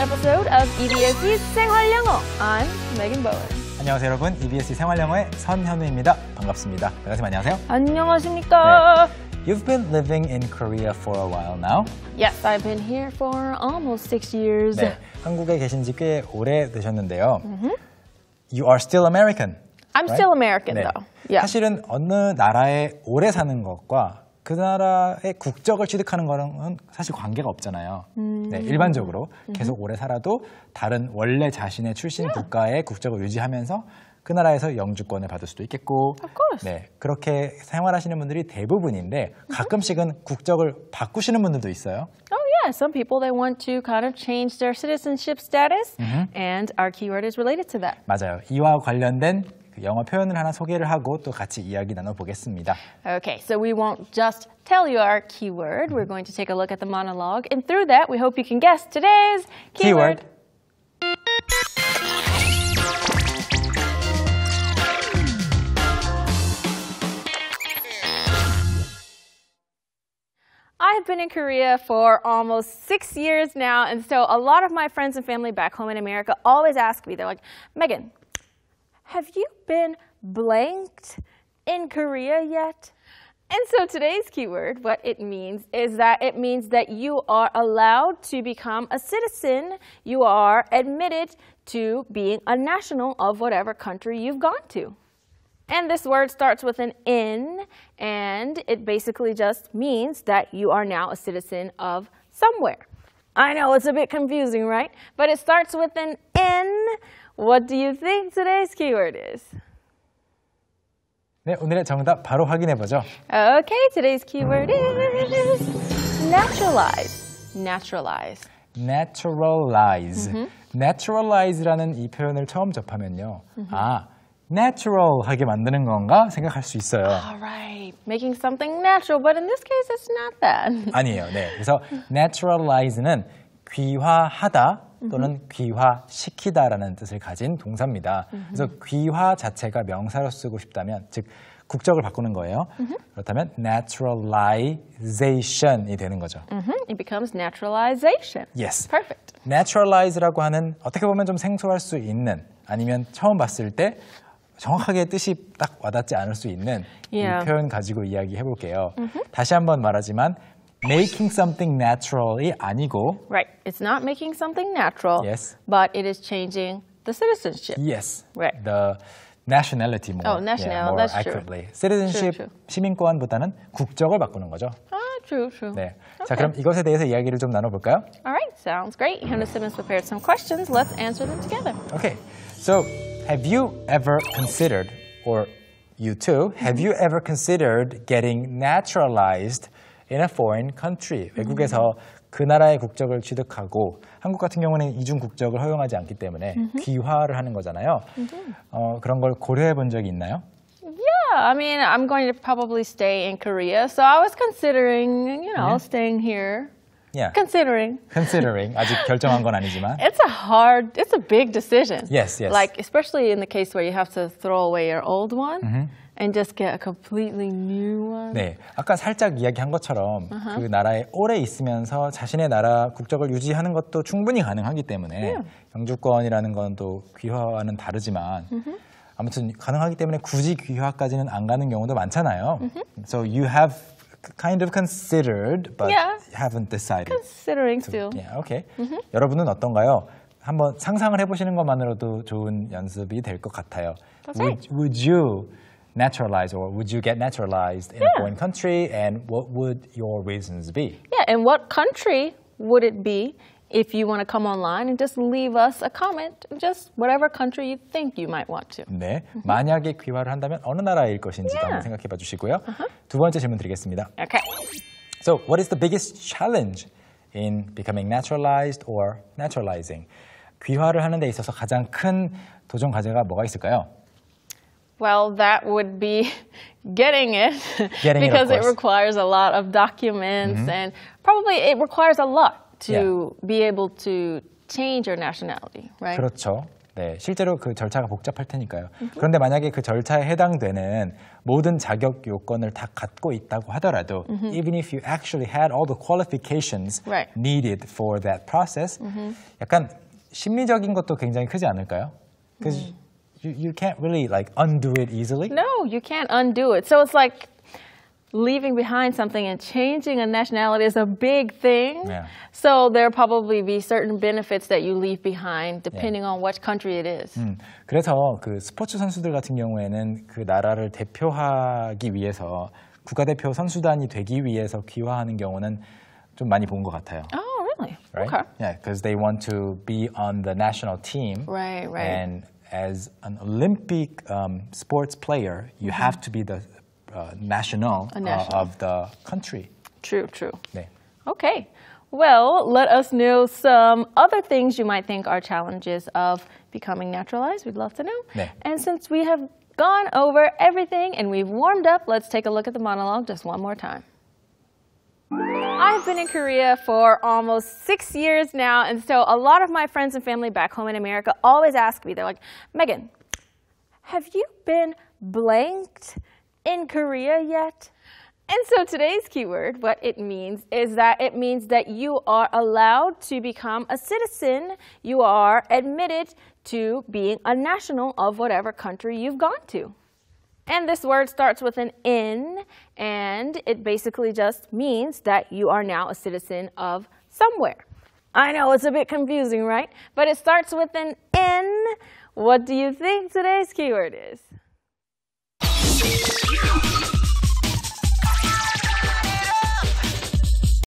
episode of EBS의 생활영어. I'm Megan Bowen. 안녕하세요 여러분, EBS 생활영어의 선현우입니다. 반갑습니다. 나가쌤 안녕하세요. 안녕하십니까. 네. You've been living in Korea for a while now. Yes, I've been here for almost six years. 네, 한국에 계신 지 꽤 오래 되셨는데요. Mm-hmm. You are still American. I'm right? still American, 네. though. Yeah. 사실은 어느 나라에 오래 사는 것과 그 나라의 국적을 취득하는 거랑은 사실 관계가 없잖아요. 음. 네, 일반적으로 음. 계속 오래 살아도 다른 원래 자신의 출신 음. 국가의 국적을 유지하면서 그 나라에서 영주권을 받을 수도 있겠고 네 그렇게 생활하시는 분들이 대부분인데 음. 가끔씩은 국적을 바꾸시는 분들도 있어요. Oh, yeah, some people they want to kind of change their citizenship status, and our keyword is related to that. 맞아요. 이와 관련된 영어 표현을 하나 소개를 하고 또 같이 이야기 나눠보겠습니다. Okay, so we won't just tell you our keyword. We're going to take a look at the monologue, and through that, we hope you can guess today's keyword. keyword. I've been in Korea for almost six years now, and so a lot of my friends and family back home in America always ask me, they're like, Megan, have you been blanked in Korea yet? And so today's keyword, what it means is that it means that you are allowed to become a citizen. You are admitted to being a national of whatever country you've gone to. And this word starts with an in, and it basically just means that you are now a citizen of somewhere. I know it's a bit confusing, right? But it starts with an in, what do you think today's keyword is? 네, 오늘의 정답 바로 확인해 보죠. Okay, today's keyword is naturalize. Naturalize. naturalize. Mm -hmm. naturalize라는 이 표현을 처음 접하면요. Mm -hmm. 아, natural하게 만드는 건가 생각할 수 있어요. Alright, making something natural, but in this case, it's not that. 아니에요. 네, 그래서 naturalize는 귀화하다. 또는 귀화시키다라는 뜻을 가진 동사입니다. 그래서 귀화 자체가 명사로 쓰고 싶다면 즉 국적을 바꾸는 거예요. 그렇다면 naturalization이 되는 거죠. It becomes naturalization. Yes. Perfect. naturalize라고 하는 어떻게 보면 좀 생소할 수 있는 아니면 처음 봤을 때 정확하게 뜻이 딱 와닿지 않을 수 있는 이 표현 가지고 이야기해 볼게요. 다시 한번 말하지만 making something natural이 아니고 Right. It's not making something natural. Yes. But it is changing the citizenship. yes, Right. the nationality more, Oh, nationality. yeah, more that's true. accurately. citizenship, True, true. 시민권보다는 국적을 바꾸는 거죠. Ah, true, true. 네. 자, 그럼 이것에 대해서 이야기를 좀 나눠볼까요? All right, sounds great. Hannah Simmons prepared some questions. Let's answer them together. Okay. So, have you ever considered, or you too, have you ever considered getting naturalized in a foreign country 외국에서 그 나라의 국적을 취득하고 한국 같은 경우는 이중 국적을 허용하지 않기 때문에 귀화를 하는 거잖아요. 어, 그런 걸 고려해 본 적이 있나요? Yeah, I mean, I'm going to probably stay in Korea, so I was considering, you know, staying here Yeah. Considering. Considering. 아직 결정한 건 아니지만. It's a hard, it's a big decision. Yes, yes. Like, especially in the case where you have to throw away your old one. Mm -hmm. And just get a completely new one. 네, 아까 살짝 이야기한 것처럼 uh-huh. 그 나라에 오래 있으면서 자신의 나라 국적을 유지하는 것도 충분히 가능하기 때문에 yeah. 영주권이라는 건 또 귀화와는 다르지만 mm-hmm. 아무튼 가능하기 때문에 굳이 귀화까지는 안 가는 경우도 많잖아요. Mm-hmm. So you have kind of considered, but yeah. haven't decided. Considering to, still. Yeah, okay. Mm -hmm. 여러분은 어떤가요? 한번 상상을 해보시는 것만으로도 좋은 연습이 될것 같아요. That's would, right. would you naturalize or would you get naturalized in yeah. a foreign country and what would your reasons be? Yeah, and what country would it be if you want to come online and just leave us a comment, just whatever country you think you might want to. 네, 만약에 귀화를 한다면 어느 나라일 것인지도 Yeah. 한번 생각해 봐 주시고요. Uh-huh. 두 번째 질문 드리겠습니다. Okay. So, what is the biggest challenge in becoming naturalized or naturalizing? 귀화를 하는데 있어서 가장 큰 도전 과제가 뭐가 있을까요? Well, that would be getting it Getting because it, course. requires a lot of documents mm-hmm. and probably it requires a lot to yeah. be able to change your nationality, right? 그렇죠. 네, 실제로 그 절차가 복잡할 테니까요. Mm -hmm. 그런데 만약에 그 절차에 해당되는 모든 자격 요건을 다 갖고 있다고 하더라도 mm -hmm. even if you actually had all the qualifications right. needed for that process, mm -hmm. 약간 심리적인 것도 굉장히 크지 않을까요? Because you, you can't really like undo it easily. No, you can't undo it. So it's like leaving behind something and changing a nationality is a big thing. Yeah. So there probably be certain benefits that you leave behind depending yeah. on what country it is. 음, 그래서 그 스포츠 선수들 같은 경우에는 그 나라를 대표하기 위해서 국가대표 선수단이 되기 위해서 귀화하는 경우는 좀 많이 본것 같아요. Oh, really? Right? Okay. Yeah, because they want to be on the national team. Right, right. And as an Olympic um, sports player, you mm -hmm. have to be the uh, uh, national of the country. True, true. 네. Okay. Well, let us know some other things you might think are challenges of becoming naturalized. We'd love to know. 네. And since we have gone over everything and we've warmed up, let's take a look at the monologue just one more time. I've been in Korea for almost six years now, and so a lot of my friends and family back home in America always ask me, they're like, Megan, have you been blanked? in Korea yet? And so today's keyword, what it means is that it means that you are allowed to become a citizen. You are admitted to being a national of whatever country you've gone to. And this word starts with an in, and it basically just means that you are now a citizen of somewhere. I know it's a bit confusing, right? But it starts with an N. What do you think today's keyword is? Thank